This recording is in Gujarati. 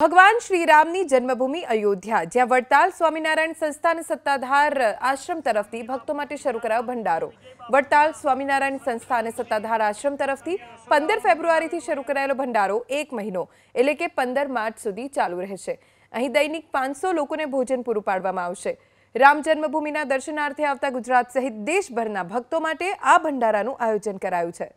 ભગવાન શ્રીરામની જન્મભૂમિ અયોધ્યા જ્યાં વડતાલ સ્વામિનારાયણ સંસ્થાન સત્તાધાર આશ્રમ તરફથી ભક્તો માટે શરૂ કરાયો ભંડારો વડતાલ સ્વામિનારાયણ સંસ્થા અને સત્તાધાર આશ્રમ તરફથી પંદર ફેબ્રુઆરીથી શરૂ કરાયેલો ભંડારો એક મહિનો એટલે કે પંદર માર્ચ સુધી ચાલુ રહેશે અહીં દૈનિક પાંચસો લોકોને ભોજન પૂરું પાડવામાં આવશે રામ જન્મભૂમિના દર્શનાર્થે આવતા ગુજરાત સહિત દેશભરના ભક્તો માટે આ ભંડારાનું આયોજન કરાયું છે